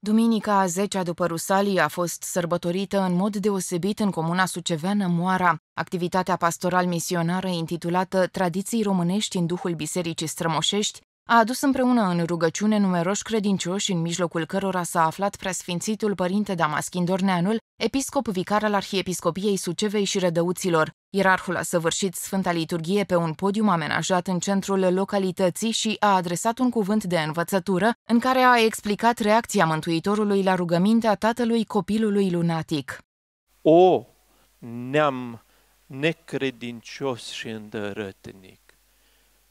Duminica a 10 după Rusalii a fost sărbătorită în mod deosebit în comuna suceveană Moara. Activitatea pastoral-misionară intitulată Tradiții românești în Duhul Bisericii Strămoșești a adus împreună în rugăciune numeroși credincioși în mijlocul cărora s-a aflat preasfințitul părinte Damaschin Dorneanul, episcop vicar al Arhiepiscopiei Sucevei și Rădăuților. Ierarhul a săvârșit Sfânta Liturghie pe un podium amenajat în centrul localității și a adresat un cuvânt de învățătură în care a explicat reacția Mântuitorului la rugămintea tatălui copilului lunatic. O, neam necredincios și îndărătnic!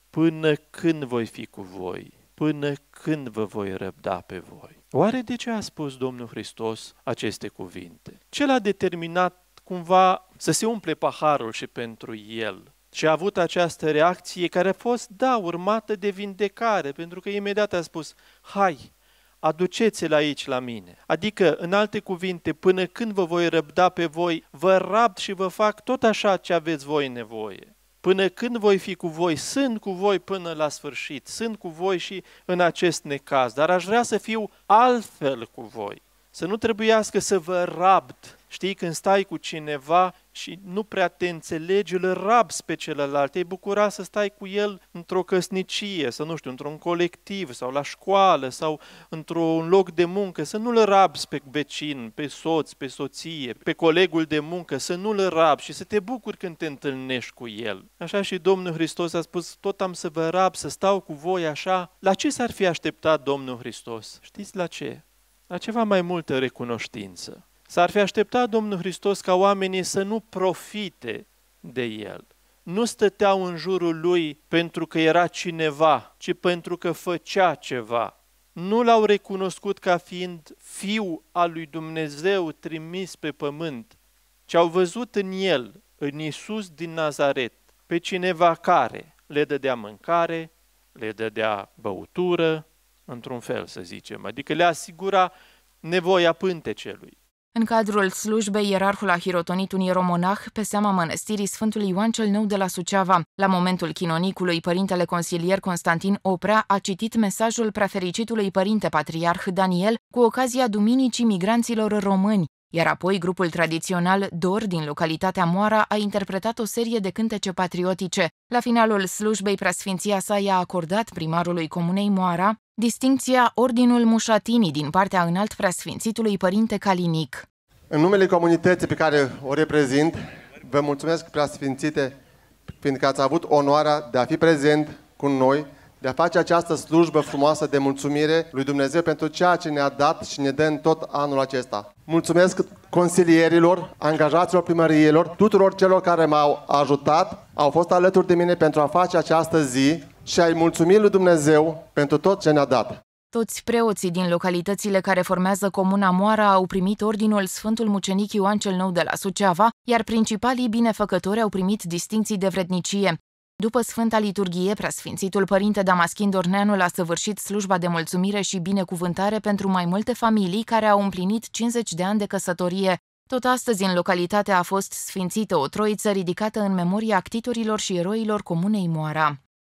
până când voi fi cu voi, până când vă voi răbda pe voi. Oare de ce a spus Domnul Hristos aceste cuvinte? Ce l-a determinat cumva să se umple paharul și pentru el? Și a avut această reacție care a fost, da, urmată de vindecare, pentru că imediat a spus, hai, aduceți-l aici la mine. Adică, în alte cuvinte, până când vă voi răbda pe voi, vă rabd și vă fac tot așa ce aveți voi nevoie până când voi fi cu voi, sunt cu voi până la sfârșit, sunt cu voi și în acest necaz, dar aș vrea să fiu altfel cu voi, să nu trebuiască să vă rabd Știi, când stai cu cineva și nu prea te înțelegi, îl rabzi pe celălalt. Te-ai bucura să stai cu el într-o căsnicie, să nu știu, într-un colectiv sau la școală sau într-un loc de muncă, să nu-l rabzi pe vecin, pe soț, pe soție, pe colegul de muncă, să nu-l rabzi și să te bucuri când te întâlnești cu el. Așa și Domnul Hristos a spus, tot am să vă rab, să stau cu voi așa. La ce s-ar fi așteptat Domnul Hristos? Știți la ce? La ceva mai multă recunoștință. S-ar fi așteptat Domnul Hristos ca oamenii să nu profite de el. Nu stăteau în jurul lui pentru că era cineva, ci pentru că făcea ceva. Nu l-au recunoscut ca fiind fiu al lui Dumnezeu trimis pe pământ, ci au văzut în el, în Isus din Nazaret, pe cineva care le dădea mâncare, le dădea băutură, într-un fel să zicem, adică le asigura nevoia pântecelui. În cadrul slujbei, ierarhul a hirotonit un ieromonah pe seama mănăstirii Sfântului Ioan cel Nou de la Suceava. La momentul chinonicului, părintele consilier Constantin Oprea a citit mesajul prefericitului părinte patriarh Daniel cu ocazia Duminicii Migranților Români, iar apoi grupul tradițional Dor din localitatea Moara a interpretat o serie de cântece patriotice. La finalul slujbei, preasfinția sa i-a acordat primarului comunei Moara Distinția Ordinul Mușatinii din partea înalt preasfințitului Părinte Calinic. În numele comunității pe care o reprezint, vă mulțumesc preasfințite, fiindcă ați avut onoarea de a fi prezent cu noi, de a face această slujbă frumoasă de mulțumire lui Dumnezeu pentru ceea ce ne-a dat și ne dă în tot anul acesta. Mulțumesc consilierilor, angajaților primăriilor, tuturor celor care m-au ajutat, au fost alături de mine pentru a face această zi și ai mulțumit lui Dumnezeu pentru tot ce ne-a dat. Toți preoții din localitățile care formează comuna Moara au primit ordinul Sfântul Mucenic Ioan cel Nou de la Suceava, iar principalii binefăcători au primit distinții de vrednicie. După Sfânta Liturghie, preasfințitul părinte Damaschin Dorneanul a săvârșit slujba de mulțumire și binecuvântare pentru mai multe familii care au împlinit 50 de ani de căsătorie. Tot astăzi, în localitate a fost sfințită o troiță ridicată în memoria actitorilor și eroilor comunei Moara.